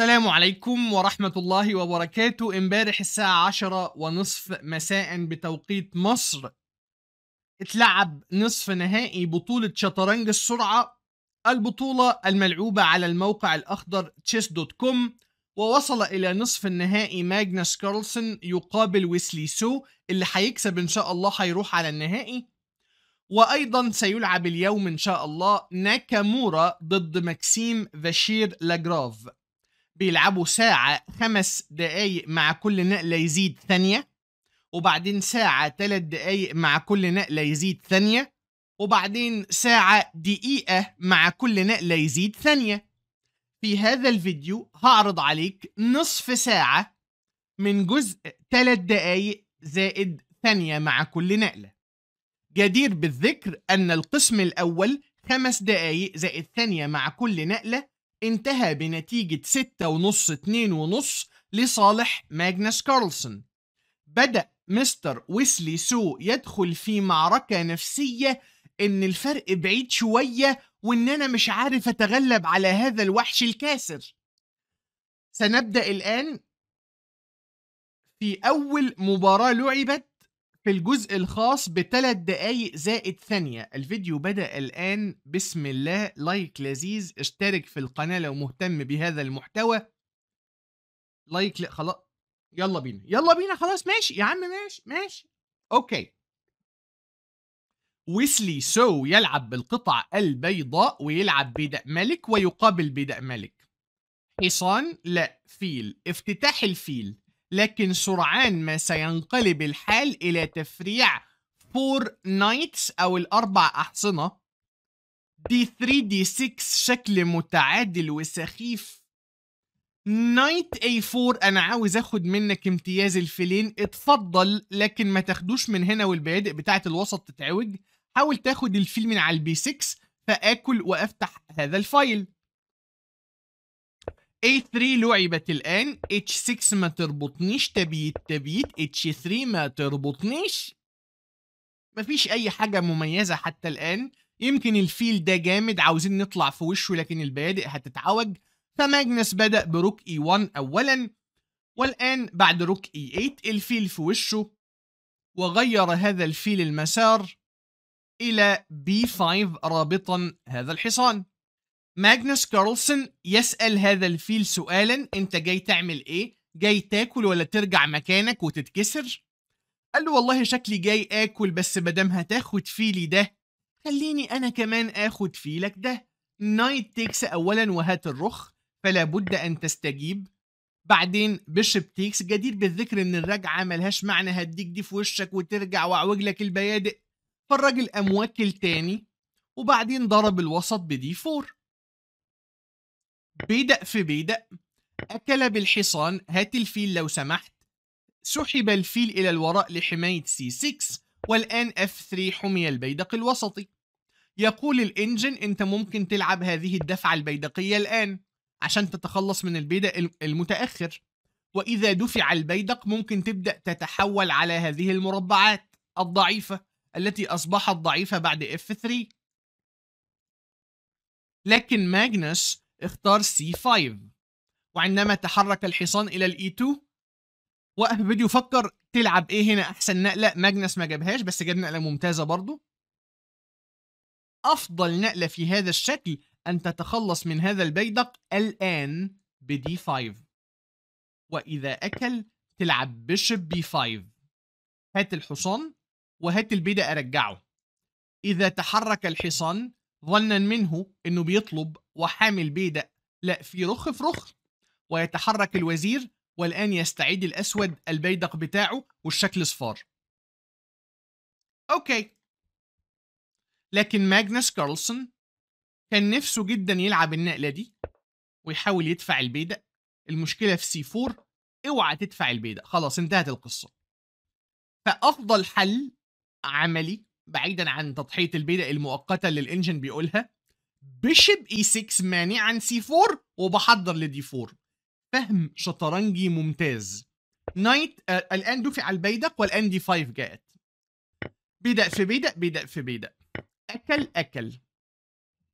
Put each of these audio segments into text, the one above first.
السلام عليكم ورحمة الله وبركاته امبارح الساعة عشرة ونصف مساء بتوقيت مصر اتلعب نصف نهائي بطولة شطرنج السرعة البطولة الملعوبة على الموقع الأخضر تشيس دوت كوم ووصل إلى نصف النهائي ماجنس كارلسون يقابل ويسلي سو اللي هيكسب إن شاء الله هيروح على النهائي وأيضا سيلعب اليوم إن شاء الله ناكامورا ضد ماكسيم فاشير لاجراف بيلعبوا ساعة خمس دقايق مع كل نقلة يزيد ثانية وبعدين ساعة تلات دقايق مع كل نقلة يزيد ثانية وبعدين ساعة دقيقة مع كل نقلة يزيد ثانية في هذا الفيديو هعرض عليك نصف ساعة من جزء تلات دقايق زائد ثانية مع كل نقلة جدير بالذكر أن القسم الأول خمس دقايق زائد ثانية مع كل نقلة انتهى بنتيجة 6.5 2.5 لصالح ماجنس كارلسون بدأ مستر ويسلي سو يدخل في معركة نفسية إن الفرق بعيد شوية وإن أنا مش عارف أتغلب على هذا الوحش الكاسر سنبدأ الآن في أول مباراة لعبت في الجزء الخاص بثلاث دقايق زائد ثانية الفيديو بدأ الآن بسم الله لايك لذيذ اشترك في القناة لو مهتم بهذا المحتوى لايك لا خلاص يلا بينا يلا بينا خلاص ماشي يا عم ماشي ماشي اوكي ويسلي سو يلعب بالقطع البيضاء ويلعب بدأ ملك ويقابل بدأ ملك حصان لا فيل افتتاح الفيل لكن سرعان ما سينقلب الحال إلى تفريع فور نايتس أو الأربع أحصنة دي 3 دي 6 شكل متعادل وسخيف نايت اي 4 انا عاوز اخد منك امتياز الفيلين اتفضل لكن ما تاخدوش من هنا والبيادق بتاعه الوسط تتعوج حاول تاخد الفيل من على البي 6 فاكل وافتح هذا الفايل A3 لعبت الآن H6 ما تربطنيش تبييت تبييت H3 ما تربطنيش مفيش أي حاجة مميزة حتى الآن يمكن الفيل ده جامد عاوزين نطلع في وشه لكن البادئ هتتعوج فماجنس بدأ بروك E1 أولا والآن بعد روك E8 الفيل في وشه وغير هذا الفيل المسار إلى B5 رابطا هذا الحصان ماجنس كارلسون يسأل هذا الفيل سؤالا انت جاي تعمل ايه جاي تاكل ولا ترجع مكانك وتتكسر قال له والله شكلي جاي اكل بس مادام هتاخد فيلي ده خليني انا كمان اخد فيلك ده نايت تيكس اولا وهات الرخ فلا بد ان تستجيب بعدين بيشب تيكس جدير بالذكر ان الرجعه ملهاش معنى هديك دي في وشك وترجع واعوجلك البيادق فالراجل قام واكل تاني وبعدين ضرب الوسط بدي فور بدأ في بدأ أكل بالحصان هات الفيل لو سمحت سحب الفيل إلى الوراء لحماية سي 6 والآن f 3 حمي البيدق الوسطي يقول الانجن انت ممكن تلعب هذه الدفعة البيدقية الآن عشان تتخلص من البيدق المتأخر وإذا دفع البيدق ممكن تبدأ تتحول على هذه المربعات الضعيفة التي أصبحت ضعيفة بعد F3 لكن ماجنس اختار C5 وعندما تحرك الحصان إلى e 2 وقف فيديو فكر تلعب إيه هنا أحسن نقلة ماجنس ما جابهاش بس جاب نقلة ممتازة برضو أفضل نقلة في هذا الشكل أن تتخلص من هذا البيدق الآن بd 5 وإذا أكل تلعب بشب بي 5 هات الحصان وهات البيدق أرجعه إذا تحرك الحصان ظنا منه انه بيطلب وحامل بيدق لا في رخ في رخ ويتحرك الوزير والان يستعيد الاسود البيدق بتاعه والشكل صفار اوكي لكن ماجنس كارلسون كان نفسه جدا يلعب النقله دي ويحاول يدفع البيدق المشكله في سي 4 اوعى تدفع البيدق خلاص انتهت القصه فافضل حل عملي بعيدا عن تضحيه البيدق المؤقته اللي الانجن بيقولها بشب اي 6 عن سي 4 وبحضر لدي 4 فهم شطرنجي ممتاز نايت آه الان دفع البيدق والان دي 5 جاءت بدا في بدا بدا في بدا اكل اكل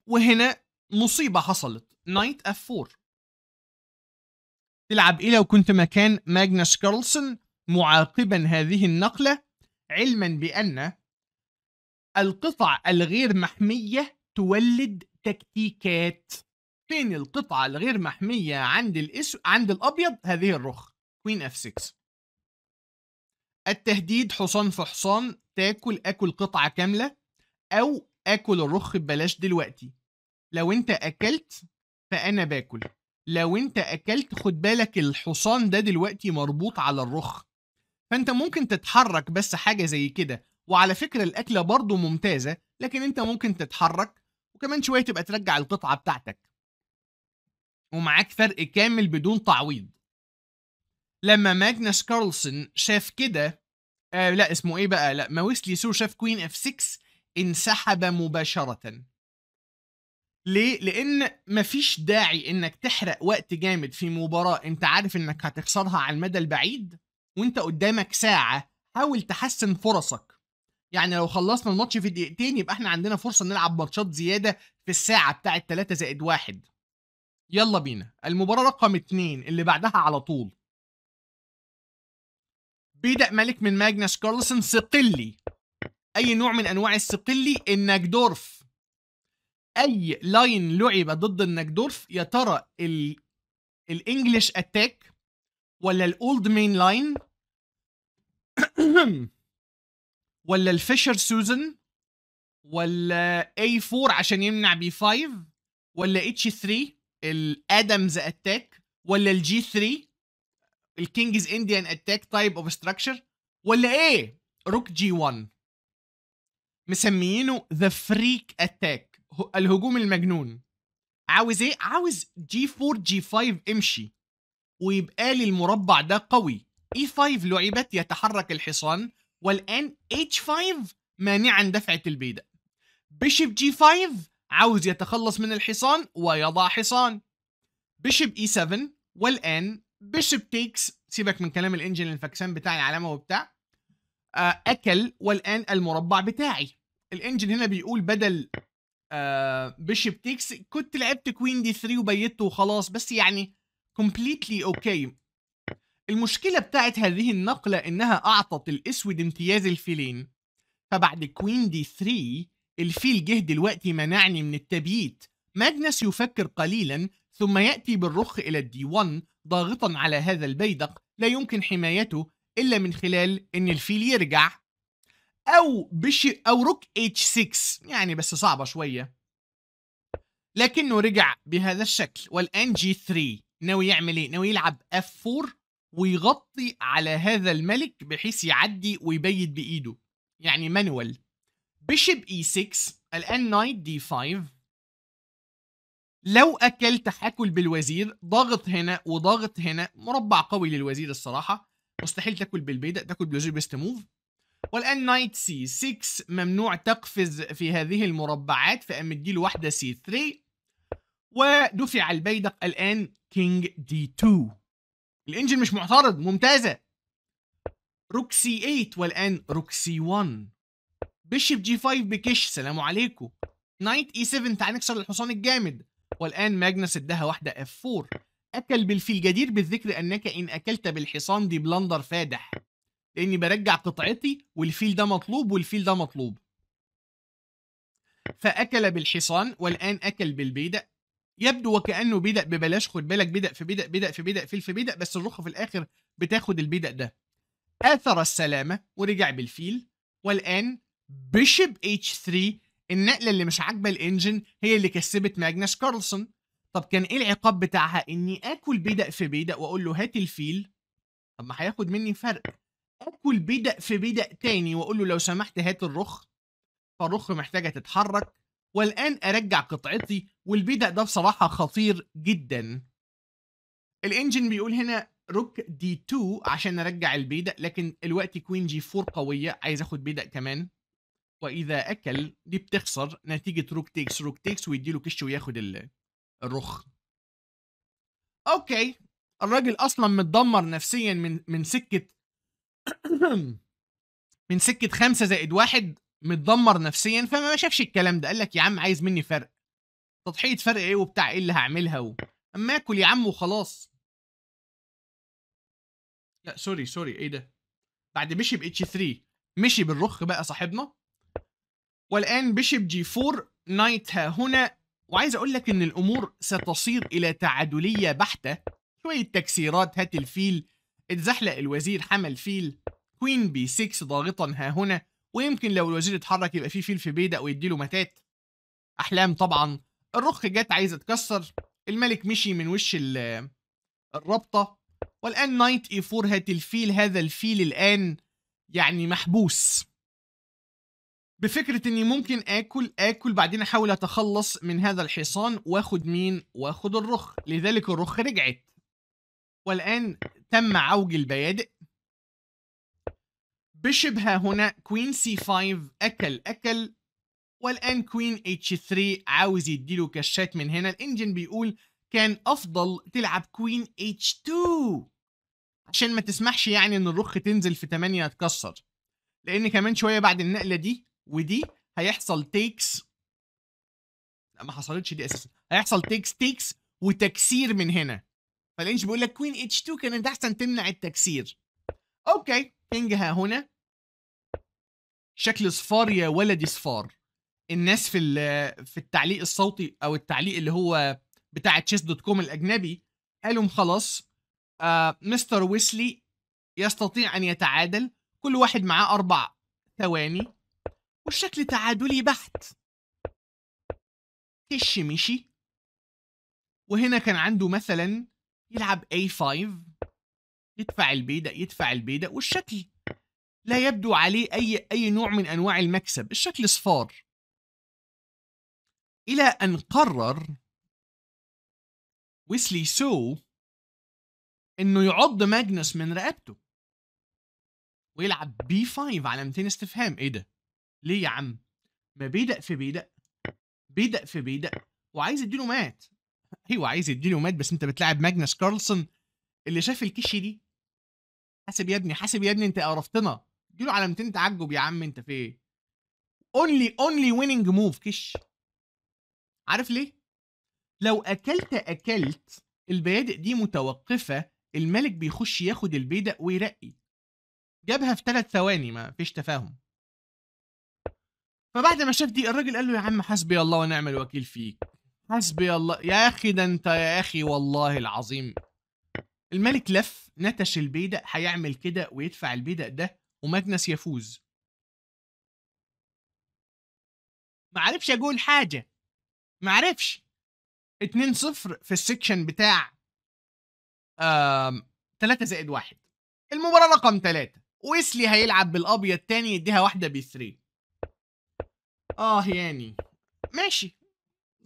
وهنا مصيبه حصلت نايت اف 4 تلعب ايه لو كنت مكان ماجنس كارلسون معاقبا هذه النقله علما بان القطع الغير محمية تولد تكتيكات فين القطعة الغير محمية عند الاسو... عند الأبيض هذه الرخ كوين اف 6 التهديد حصان في حصان تاكل اكل قطعة كاملة أو اكل الرخ ببلاش دلوقتي لو أنت أكلت فأنا باكل لو أنت أكلت خد بالك الحصان ده دلوقتي مربوط على الرخ فأنت ممكن تتحرك بس حاجة زي كده وعلى فكرة الأكلة برضه ممتازة لكن أنت ممكن تتحرك وكمان شوية تبقى ترجع القطعة بتاعتك ومعاك فرق كامل بدون تعويض لما ماجنس كارلسون شاف كده آه لا اسمه ايه بقى لا ويسلي سو شاف كوين اف 6 انسحب مباشرة ليه؟ لأن مفيش داعي إنك تحرق وقت جامد في مباراة أنت عارف إنك هتخسرها على المدى البعيد وأنت قدامك ساعة حاول تحسن فرصك يعني لو خلصنا الماتش في دقيقتين يبقى احنا عندنا فرصه نلعب ماتشات زياده في الساعه بتاعه 3 زائد 1 يلا بينا المباراه رقم 2 اللي بعدها على طول بيدأ ملك من ماجنس كارلسون سقلي اي نوع من انواع الصقلي النجدورف اي لاين لعب ضد النجدورف يا ترى ال... الانجليش اتاك ولا الاولد مين لاين ولا الفيشر سوزن ولا اي 4 عشان يمنع بي 5 ولا اتش 3 الادمز اتاك ولا الجي 3 الكينجز انديان اتاك تايب اوف ستراكشر ولا ايه روك جي 1 مسميينه ذا فريك اتاك الهجوم المجنون عاوز ايه عاوز جي 4 جي 5 امشي ويبقى لي المربع ده قوي اي 5 لعبت يتحرك الحصان والآن H5 مانعا دفعة البيدق بيشب G5 عاوز يتخلص من الحصان ويضع حصان بيشب E7 والآن بيشب تيكس سيبك من كلام الانجن الفاكسان بتاع العلامة وبتاع أكل والآن المربع بتاعي الانجن هنا بيقول بدل آه بيشب تيكس كنت لعبت كوين دي 3 وبيته وخلاص بس يعني كومبليتلي اوكي okay. المشكلة بتاعت هذه النقلة إنها أعطت الأسود امتياز الفيلين فبعد كوين دي 3 الفيل جه دلوقتي منعني من التبييت ماجنس يفكر قليلا ثم يأتي بالرخ إلى الدي 1 ضاغطا على هذا البيدق لا يمكن حمايته إلا من خلال إن الفيل يرجع أو بشي أو روك اتش 6 يعني بس صعبة شوية لكنه رجع بهذا الشكل والآن جي 3 ناوي يعمل إيه؟ ناوي يلعب F4 ويغطي على هذا الملك بحيث يعدي ويبيت بايده يعني مانوال بيشب اي 6 الان نايت دي 5 لو اكلت حاكل بالوزير ضاغط هنا وضاغط هنا مربع قوي للوزير الصراحه مستحيل تاكل بالبيدق تاكل بالوزير بيست موف والان نايت سي 6 ممنوع تقفز في هذه المربعات فقام مديله واحده سي 3 ودفع البيدق الان كينج دي 2 الانجن مش معترض ممتازه روكسي 8 والان روكسي 1 بيشب جي 5 بكش سلام عليكم نايت اي e 7 تعال نكسر الحصان الجامد والان ماجنس اداها واحده اف 4 اكل بالفيل جدير بالذكر انك ان اكلت بالحصان دي بلندر فادح لاني برجع قطعتي والفيل ده مطلوب والفيل ده مطلوب فاكل بالحصان والان اكل بالبيدق يبدو وكانه بدأ ببلاش خد بالك بدأ في بدأ بدأ في بدأ في في بدأ بس الرخ في الاخر بتاخد البدأ ده اثر السلامه ورجع بالفيل والان بيشب اتش 3 النقله اللي مش عاجبه الانجن هي اللي كسبت ماجنس كارلسون طب كان ايه العقاب بتاعها اني اكل بدأ في بدأ واقول له هات الفيل طب ما هياخد مني فرق اكل بدأ في بدأ تاني واقول له لو سمحت هات الرخ فالرخ محتاجه تتحرك والان ارجع قطعتي والبدع ده بصراحة خطير جدا الانجن بيقول هنا روك دي 2 عشان نرجع البيدق لكن الوقت كوين جي 4 قوية عايز اخد بيدق كمان واذا اكل دي بتخسر نتيجة روك تيكس روك تيكس ويديله كش وياخد الرخ اوكي الراجل اصلا متدمر نفسيا من من سكة من سكة خمسة زائد واحد متدمر نفسيا فما شافش الكلام ده قال لك يا عم عايز مني فرق تضحيه فرق ايه وبتاع ايه اللي هعملها و... اما اكل يا عم وخلاص لا سوري سوري ايه ده بعد بيشب اتش 3 مشي بالرخ بقى صاحبنا والان بيشب جي 4 نايت ها هنا وعايز اقول لك ان الامور ستصير الى تعادليه بحته شويه تكسيرات هات الفيل اتزحلق الوزير حمل فيل كوين بي 6 ضاغطا ها هنا ويمكن لو الوزير اتحرك يبقى في فيل في بيدق ويديله متات احلام طبعا الرخ جت عايزه تكسر الملك مشي من وش الرابطه والان نايت اي 4 هات الفيل هذا الفيل الان يعني محبوس بفكره اني ممكن اكل اكل بعدين احاول اتخلص من هذا الحصان واخد مين واخد الرخ لذلك الرخ رجعت والان تم عوج البيادئ بشبها هنا كوين سي 5 اكل اكل والان كوين اتش 3 عاوز يديله كشات من هنا الانجن بيقول كان افضل تلعب كوين اتش 2 عشان ما تسمحش يعني ان الرخ تنزل في 8 يتكسر لان كمان شويه بعد النقله دي ودي هيحصل تيكس لا ما حصلتش دي اساسا هيحصل تيكس تيكس وتكسير من هنا فالانج بيقول لك كوين اتش 2 كانت احسن تمنع التكسير اوكي كينج ها هنا شكل صفار يا ولدي صفار الناس في في التعليق الصوتي او التعليق اللي هو بتاع تشيس دوت كوم الاجنبي قالوا خلاص آه مستر ويسلي يستطيع ان يتعادل كل واحد معاه اربع ثواني والشكل تعادلي بحت كش مشي وهنا كان عنده مثلا يلعب A5 يدفع البيدق يدفع البيدق والشكل لا يبدو عليه اي اي نوع من انواع المكسب الشكل صفار إلى أن قرر ويسلي سو إنه يعض ماجنس من رقبته ويلعب بي 5 علامتين استفهام إيه ده؟ ليه يا عم؟ ما بيدق في بيدق بيدق في بيدق وعايز يديله مات ايوه عايز يديله مات بس انت بتلاعب ماجنس كارلسون اللي شاف الكشي دي حاسب يا ابني حاسب يا ابني انت قرفتنا اديله علامتين تعجب يا عم انت في ايه؟ اونلي اونلي ويننج موف كش عارف ليه؟ لو أكلت أكلت البيادق دي متوقفة الملك بيخش ياخد البيدق ويرقي جابها في ثلاث ثواني ما فيش تفاهم فبعد ما شاف دي الراجل قال له يا عم حسبي الله ونعم الوكيل فيك حسبي الله يا اخي ده انت يا اخي والله العظيم الملك لف نتش البيدق هيعمل كده ويدفع البيدق ده وماجنس يفوز معرفش اقول حاجه ما عرفش 2 0 في السكشن بتاع 3 زائد 1 المباراه رقم 3 ويسلي هيلعب بالابيض تاني يديها واحده ب 3 اه يعني ماشي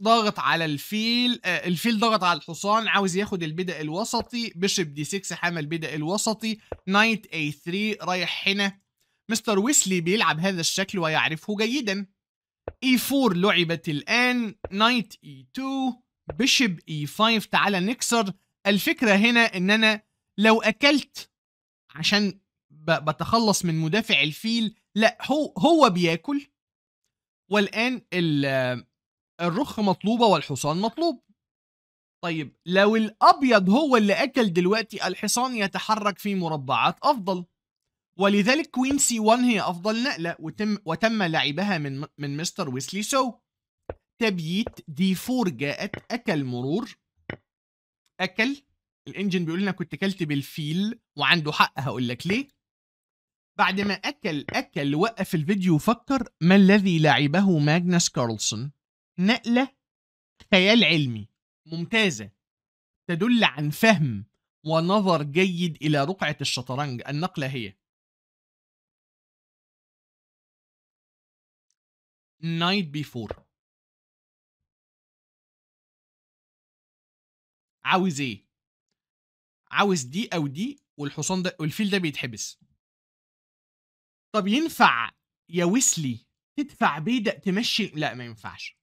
ضغط على الفيل آه الفيل ضغط على الحصان عاوز ياخد البدأ الوسطي بيشب دي 6 حمل بدأ الوسطي نايت اي 3 رايح هنا مستر ويسلي بيلعب هذا الشكل ويعرفه جيدا e4 لعبت الآن نايت e2 بشب e5 تعال نكسر الفكرة هنا إن أنا لو أكلت عشان بتخلص من مدافع الفيل لا هو هو بياكل والآن الرخ مطلوبة والحصان مطلوب طيب لو الأبيض هو اللي أكل دلوقتي الحصان يتحرك في مربعات أفضل ولذلك كوين سي 1 هي أفضل نقلة وتم, وتم لعبها من, من مستر ويسلي سو تبييت دي 4 جاءت أكل مرور أكل الانجن بيقول لنا كنت كلت بالفيل وعنده حق هقول لك ليه بعد ما أكل أكل وقف الفيديو وفكر ما الذي لعبه ماجنس كارلسون نقلة خيال علمي ممتازة تدل عن فهم ونظر جيد إلى رقعة الشطرنج النقلة هي night before عاوز ايه عاوز دي او دي والحصان ده والفيل ده بيتحبس طب ينفع يا ويسلي تدفع بيدق تمشي لا ما ينفعش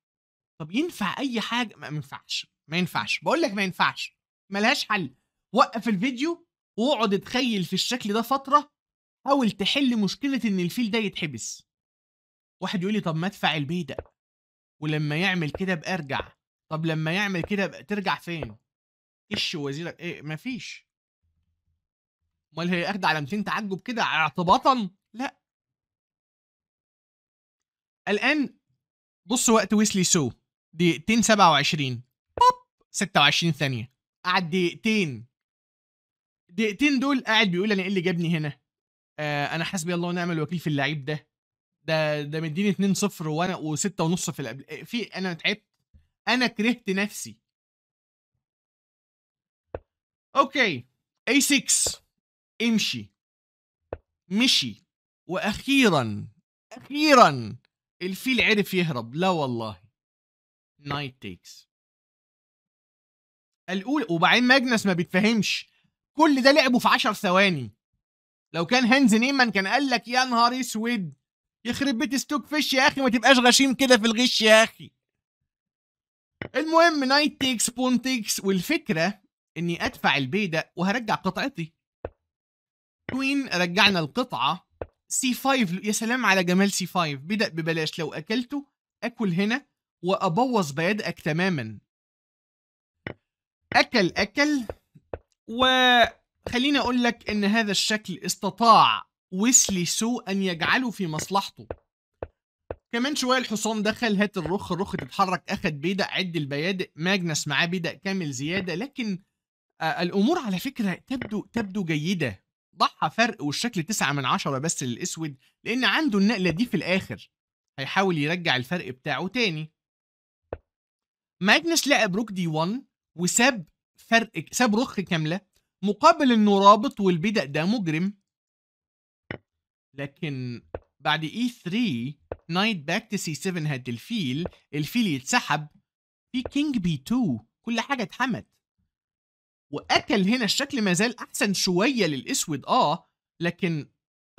طب ينفع اي حاجه ما ينفعش ما ينفعش بقول لك ما ينفعش ملهاش حل وقف الفيديو واقعد اتخيل في الشكل ده فتره حاول تحل مشكله ان الفيل ده يتحبس واحد يقول لي طب ما ادفع ده ولما يعمل كده بارجع طب لما يعمل كده ترجع فين ايش وزيرك ايه مفيش امال هي اخد علامتين تعجب كده اعتباطا لا الان بص وقت ويسلي سو دقيقتين 27 بوب 26 ثانيه قعد دقيقتين دقيقتين دول قاعد بيقول انا ايه اللي جابني هنا آه انا حسبي الله ونعم الوكيل في اللعيب ده ده ده مديني 2 0 وانا و6 ونص في الأبل. آه، في انا تعبت انا كرهت نفسي اوكي اي 6 امشي مشي واخيرا اخيرا الفيل عرف يهرب لا والله نايت تيكس الاولى وبعدين ماجنس ما بيتفهمش كل ده لعبه في 10 ثواني لو كان هانز نيمان كان قال لك يا نهار اسود يخرب بيت ستوك فيش يا اخي ما تبقاش غشيم كده في الغش يا اخي المهم نايت تيكس بون تيكس والفكره اني ادفع ده وهرجع قطعتي كوين رجعنا القطعه سي 5 يا سلام على جمال سي 5 بدأ ببلاش لو اكلته اكل هنا وابوظ بيدك تماما اكل اكل وخليني اقول لك ان هذا الشكل استطاع ويسلي سو أن يجعله في مصلحته كمان شوية الحصان دخل هات الرخ الرخ تتحرك أخد بيدق عد البيادق ماجنس معاه بيدق كامل زيادة لكن آه الأمور على فكرة تبدو تبدو جيدة ضحى فرق والشكل تسعة من عشرة بس للأسود لأن عنده النقلة دي في الآخر هيحاول يرجع الفرق بتاعه تاني ماجنس لعب روك دي 1 وساب فرق ساب رخ كاملة مقابل إنه رابط والبدأ ده مجرم لكن بعد اي 3 نايت باك تو سي 7 هات الفيل الفيل يتسحب في كينج بي 2 كل حاجه اتحمت واكل هنا الشكل ما زال احسن شويه للاسود اه لكن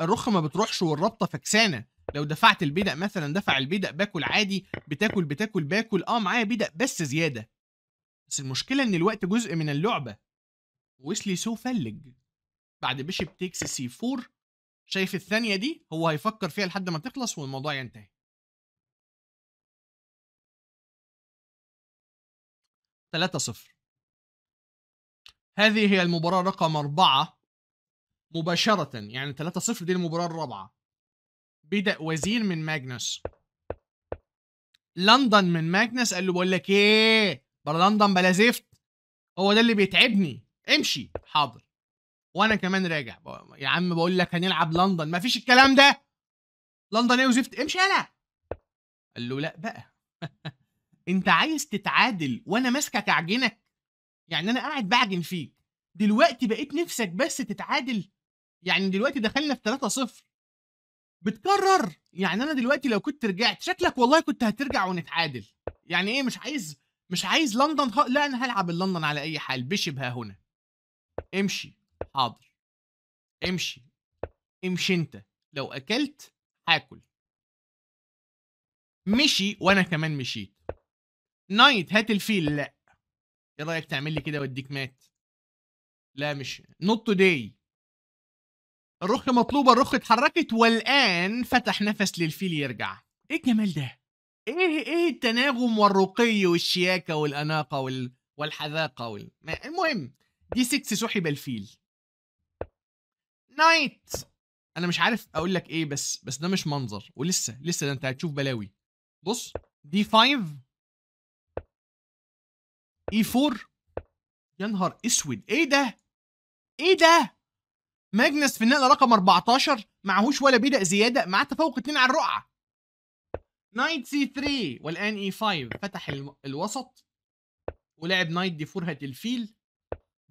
الرخ ما بتروحش والرابطه فكسانه لو دفعت البيدق مثلا دفع البيدق باكل عادي بتاكل بتاكل باكل اه معايا بيدق بس زياده بس المشكله ان الوقت جزء من اللعبه ويسلي سو فلج بعد بيشب تيكس سي 4 شايف الثانيه دي هو هيفكر فيها لحد ما تخلص والموضوع ينتهي تلاتة صفر هذه هي المباراة رقم أربعة مباشرة يعني 3-0 دي المباراة الرابعة بدأ وزير من ماجنس لندن من ماجنس قال له بقول لك ايه بلا لندن بلا زفت هو ده اللي بيتعبني امشي حاضر وانا كمان راجع يا عم بقول لك هنلعب لندن مفيش الكلام ده لندن ايه وزفت امشي انا قال له لا بقى انت عايز تتعادل وانا ماسكك اعجنك يعني انا قاعد بعجن فيك دلوقتي بقيت نفسك بس تتعادل يعني دلوقتي دخلنا في 3 0 بتكرر يعني انا دلوقتي لو كنت رجعت شكلك والله كنت هترجع ونتعادل يعني ايه مش عايز مش عايز لندن لا انا هلعب اللندن على اي حال بشبها هنا امشي حاضر امشي امشي انت لو اكلت هاكل مشي وانا كمان مشيت نايت هات الفيل لا ايه رايك تعمل لي كده واديك مات لا مش نوت توداي الرخ مطلوبه الرخ اتحركت والان فتح نفس للفيل يرجع ايه الجمال ده ايه ايه التناغم والرقي والشياكه والاناقه وال... والحذاقه وال... المهم دي 6 سحب الفيل نايت انا مش عارف اقول لك ايه بس بس ده مش منظر ولسه لسه ده انت هتشوف بلاوي بص دي 5 اي 4 يا نهار اسود ايه ده ايه ده ماجنس في النقله رقم 14 معهوش ولا بيدق زياده معاه تفوق 2 على الرقعه نايت سي 3 والان اي e 5 فتح الوسط ولعب نايت دي 4 هات الفيل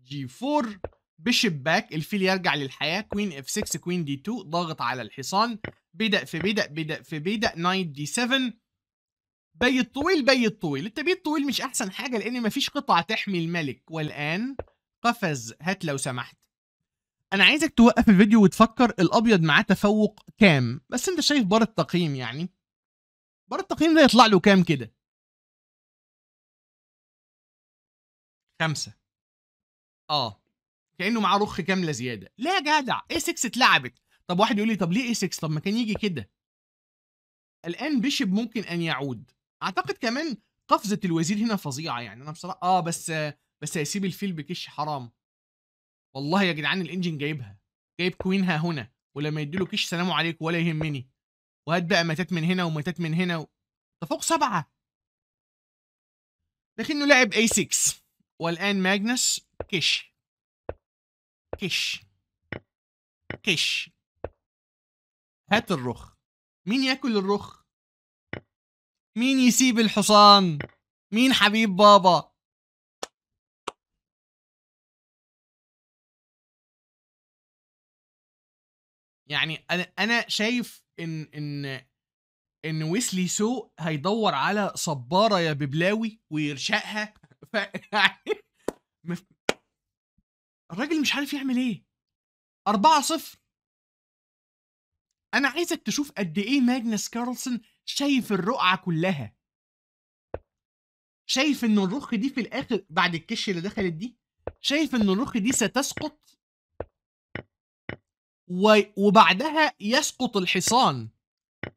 جي 4 بشباك الفيل يرجع للحياه كوين اف 6 كوين دي 2 ضاغط على الحصان بدأ في بدأ بدأ في بدأ نايت دي 7 بي الطويل بي الطويل التبي الطويل مش احسن حاجه لان مفيش قطعه تحمي الملك والان قفز هات لو سمحت انا عايزك توقف الفيديو وتفكر الابيض معاه تفوق كام بس انت شايف بار التقييم يعني بار التقييم ده يطلع له كام كده خمسة اه كانه معاه رخ كامله زياده ليه يا جدع اي 6 اتلعبت طب واحد يقول لي طب ليه اي 6 طب ما كان يجي كده الان بيشب ممكن ان يعود اعتقد كمان قفزه الوزير هنا فظيعه يعني انا بصراحه اه بس بس هيسيب الفيل بكش حرام والله يا جدعان الانجن جايبها جايب كوينها هنا ولما يديله كش سلام عليكم ولا يهمني وهات بقى ماتات من هنا وماتات من هنا و... ده فوق سبعه لكنه لعب اي 6 والان ماجنس كش كش كش هات الرخ مين ياكل الرخ مين يسيب الحصان مين حبيب بابا يعني انا انا شايف ان ان ان ويسلي سو هيدور على صباره يا ببلاوي ويرشقها ف... يعني الراجل مش عارف يعمل ايه 4 0 انا عايزك تشوف قد ايه ماجنس كارلسون شايف الرقعه كلها شايف ان الرخ دي في الاخر بعد الكش اللي دخلت دي شايف ان الرخ دي ستسقط و... وبعدها يسقط الحصان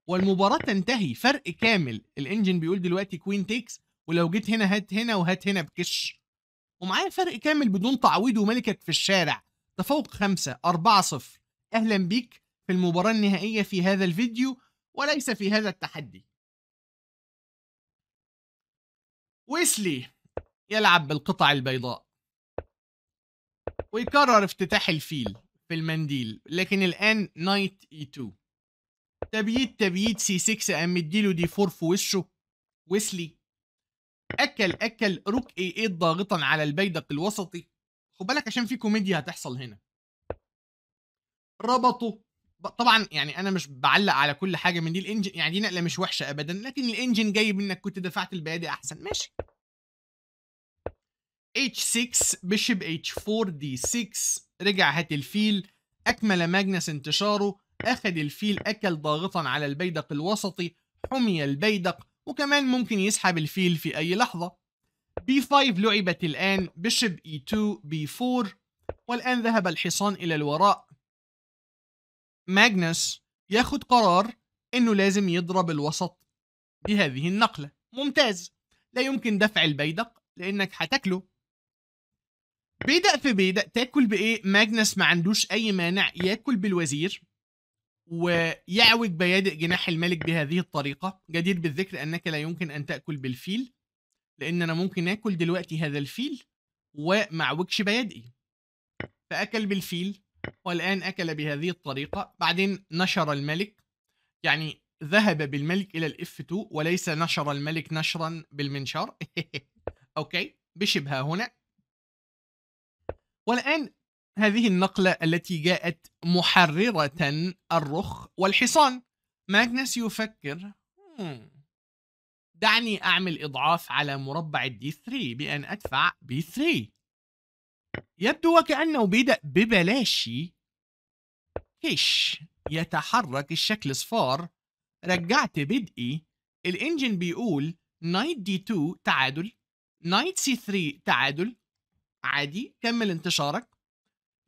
والمباراة تنتهي فرق كامل الانجن بيقول دلوقتي كوين تيكس ولو جيت هنا هات هنا وهات هنا بكش ومعايا فرق كامل بدون تعويض وملكك في الشارع تفوق خمسة 4 0 أهلا بيك في المباراة النهائية في هذا الفيديو وليس في هذا التحدي ويسلي يلعب بالقطع البيضاء ويكرر افتتاح الفيل في المنديل لكن الآن نايت اي 2 تبييت تبييت سي 6 قام مديله دي 4 في وشه ويسلي اكل اكل روك اي 8 إيه ضاغطا على البيدق الوسطي خد بالك عشان في كوميديا هتحصل هنا ربطوا طبعا يعني انا مش بعلق على كل حاجه من دي الانجن يعني دي نقله مش وحشه ابدا لكن الانجن جايب منك كنت دفعت البيادي احسن ماشي H6 بيشب H4 D6 رجع هات الفيل أكمل ماجنس انتشاره أخذ الفيل أكل ضاغطا على البيدق الوسطي حمي البيدق وكمان ممكن يسحب الفيل في أي لحظة B5 لعبت الآن بشب E2 B4 والآن ذهب الحصان إلى الوراء ماجنس ياخد قرار أنه لازم يضرب الوسط بهذه النقلة ممتاز لا يمكن دفع البيدق لأنك هتاكله بيدق في بيدق تاكل بإيه ماجنس ما عندوش أي مانع ياكل بالوزير ويعوج بيادئ جناح الملك بهذه الطريقة جدير بالذكر أنك لا يمكن أن تأكل بالفيل لأن أنا ممكن آكل دلوقتي هذا الفيل ومعوجش بيادئي فأكل بالفيل والآن أكل بهذه الطريقة بعدين نشر الملك يعني ذهب بالملك إلى الاف 2 وليس نشر الملك نشرا بالمنشار أوكي بشبهة هنا والآن هذه النقلة التي جاءت محررة الرخ والحصان ماجنس يفكر دعني أعمل إضعاف على مربع الدي 3 بأن أدفع بي 3 يبدو وكأنه بدأ ببلاشي كش يتحرك الشكل صفار رجعت بدئي الانجن بيقول نايت دي 2 تعادل نايت سي 3 تعادل عادي كمل انتشارك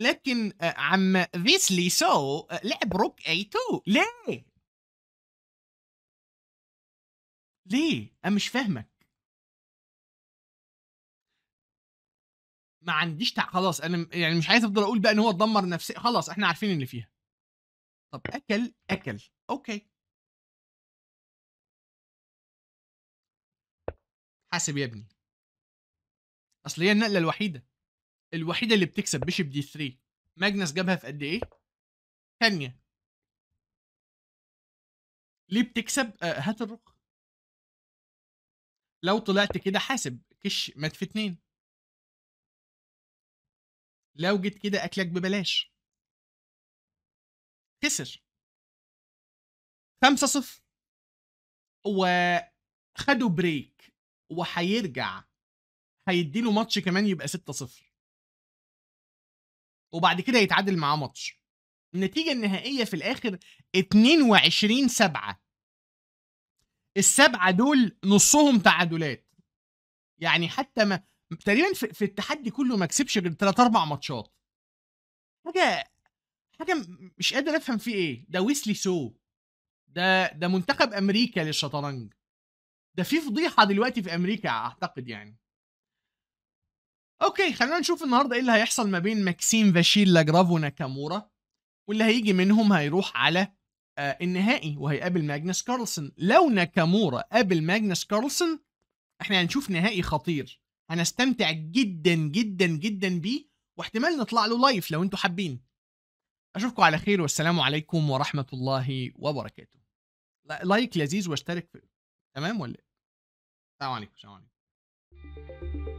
لكن آه، عم فيسلي سو آه، لعب روك اي 2 ليه؟ ليه؟ انا مش فاهمك ما عنديش تع... خلاص انا يعني مش عايز افضل اقول بقى ان هو اتدمر نفسيا خلاص احنا عارفين اللي فيها طب اكل اكل اوكي حاسب يا ابني اصل هي النقله الوحيده الوحيده اللي بتكسب بيشب دي 3 ماجنس جابها في قد ايه؟ ثانيه ليه بتكسب؟ آه هات الرخ لو طلعت كده حاسب كش مات في اتنين لو جيت كده اكلك ببلاش خسر خمسة صفر وخدوا بريك وهيرجع هيديله ماتش كمان يبقى ستة صفر وبعد كده يتعادل معاه ماتش النتيجة النهائية في الآخر 22 سبعة السبعة دول نصهم تعادلات يعني حتى ما تقريبا في, في التحدي كله ما كسبش غير ثلاث أربع ماتشات حاجة حاجة مش قادر أفهم فيه إيه ده ويسلي سو ده ده منتخب أمريكا للشطرنج ده في فضيحة دلوقتي في أمريكا أعتقد يعني اوكي خلينا نشوف النهارده ايه اللي هيحصل ما بين ماكسيم فاشيل لاجراف وناكامورا واللي هيجي منهم هيروح على آه النهائي وهيقابل ماجنس كارلسون لو ناكامورا قابل ماجنس كارلسون احنا هنشوف نهائي خطير هنستمتع جدا جدا جدا بيه واحتمال نطلع له لايف لو انتوا حابين اشوفكم على خير والسلام عليكم ورحمه الله وبركاته لايك لذيذ واشترك في تمام ولا إيه؟ السلام عليكم السلام عليكم